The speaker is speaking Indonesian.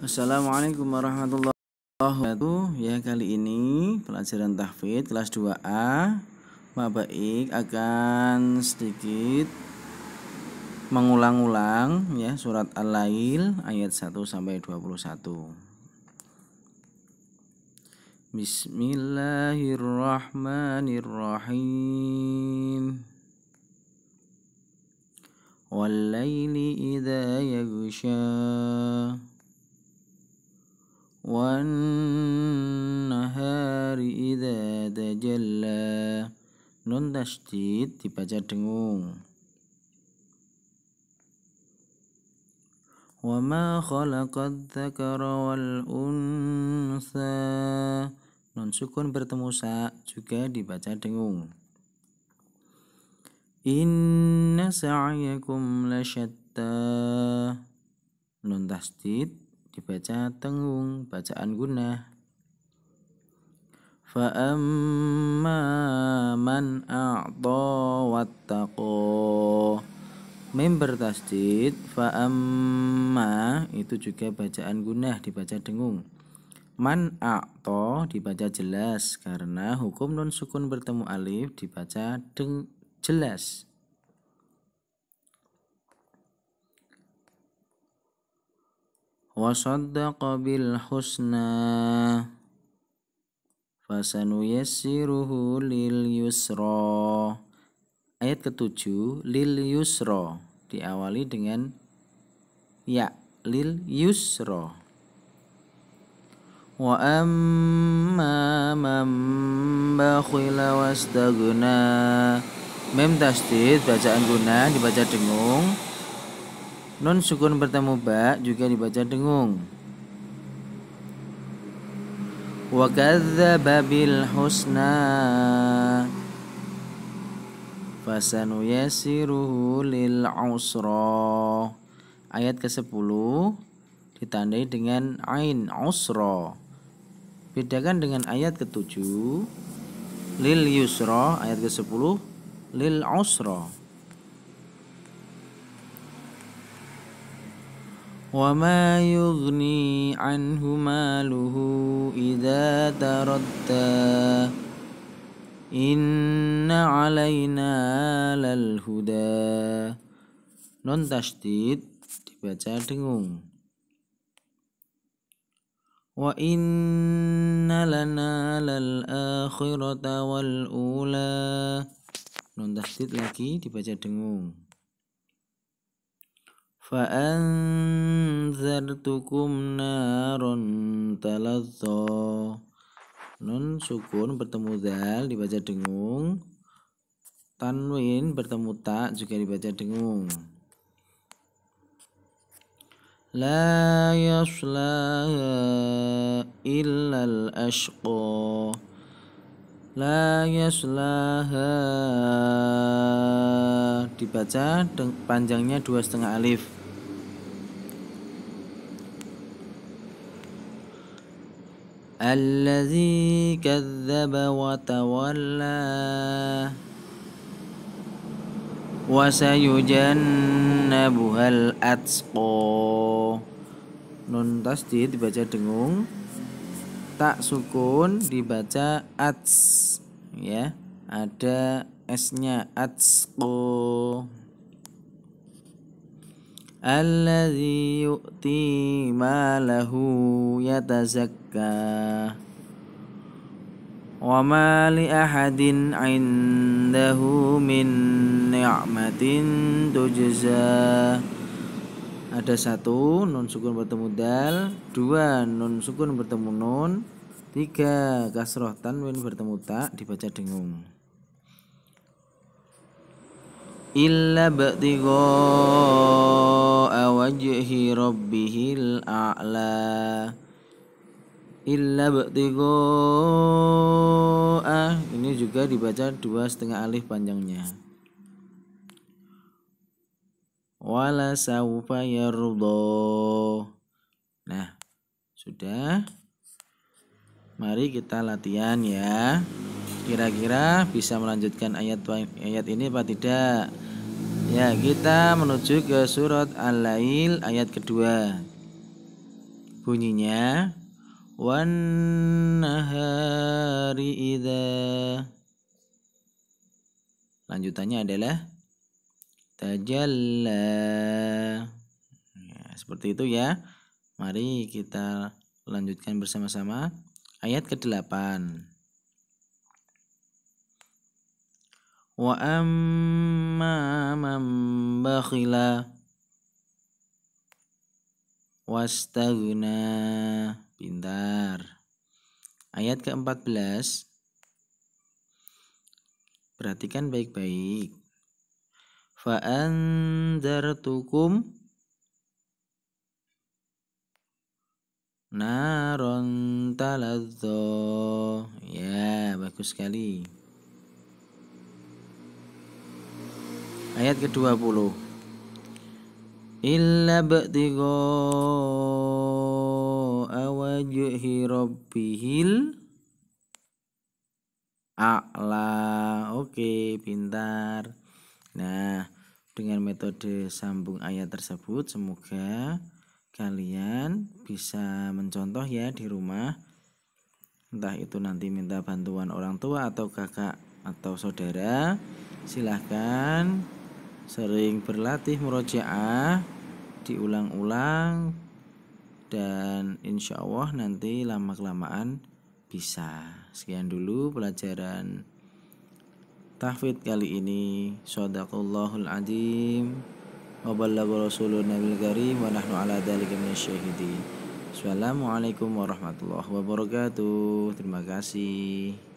Assalamualaikum warahmatullahi wabarakatuh. Ya, kali ini pelajaran tahfidz kelas 2A Mabaik akan sedikit mengulang-ulang ya surat Al-Lail ayat 1 sampai 21. Bismillahirrahmanirrahim. والليل إذا يغشى hari والنهار إذا تجلى Nun tasdid dibaca dengung. Wama khalaqad dzakara wal unsa. Nun sukun bertemu sa juga dibaca dengung. Inna sa'yakum lasyatta. Nun tasdid dibaca tengung bacaan guna man a'ta أعطى member tasdid fa Fa'amma Itu juga bacaan gunah dibaca dengung Man a'ta dibaca jelas Karena hukum non sukun bertemu alif dibaca deng jelas وصدق بالحسنى فسنيسره لليسرى ayat ketujuh lil yusro diawali dengan ya lil yusro wa amma man bakhila wastaghna mem tasdid bacaan guna dibaca dengung Nun sukun bertemu ba juga dibaca dengung. Wa kadzdzaba bil husna fasanuyasiruhu lil usra. Ayat ke-10 ditandai dengan ain usra. Bedakan dengan ayat ke-7 lil yusra ayat ke-10 lil usra. وما يغني عنه ماله إذا تردى إن علينا للهدى non tasdid dibaca dengung wa inna lana lal akhirata wal ula non tasdid lagi dibaca dengung فأنذرتكم نارا تلظى Nun sukun bertemu zal dibaca dengung Tanwin bertemu tak juga dibaca dengung La yaslaha al ashqa La yaslaha Dibaca panjangnya dua setengah alif الذي كذب وتولى وسيجنبها الأتقى Nun tasdid dibaca dengung Tak sukun dibaca ats Ya Ada S nya atsko الذي يؤتي ماله يتزكى وما لأحد عنده من نعمة تجزى ada satu nun sukun bertemu dal dua nun sukun bertemu nun tiga kasroh tanwin bertemu tak dibaca dengung illa batigo wajhi rabbihil a'la illa ah ini juga dibaca dua setengah alif panjangnya wala saufa yardo nah sudah mari kita latihan ya kira-kira bisa melanjutkan ayat ayat ini apa tidak Ya, kita menuju ke surat Al-Lail ayat kedua. Bunyinya wan nahari idza Lanjutannya adalah tajalla. Ya, seperti itu ya. Mari kita lanjutkan bersama-sama ayat ke-8. wa amma man bakhila wastaghna pintar ayat ke-14 perhatikan baik-baik fa anzartukum naron talazzo ya bagus sekali ayat ke-20 illa batigo awajuhi rabbihil a'la oke pintar nah dengan metode sambung ayat tersebut semoga kalian bisa mencontoh ya di rumah entah itu nanti minta bantuan orang tua atau kakak atau saudara silahkan sering berlatih murojaah diulang-ulang dan insya Allah nanti lama-kelamaan bisa. Sekian dulu pelajaran tahfid kali ini. Sadaqallahul azim. Wa ballagha rasulun nabil karim wa nahnu ala dzalika minasyahidin. Assalamualaikum warahmatullahi wabarakatuh. Terima kasih.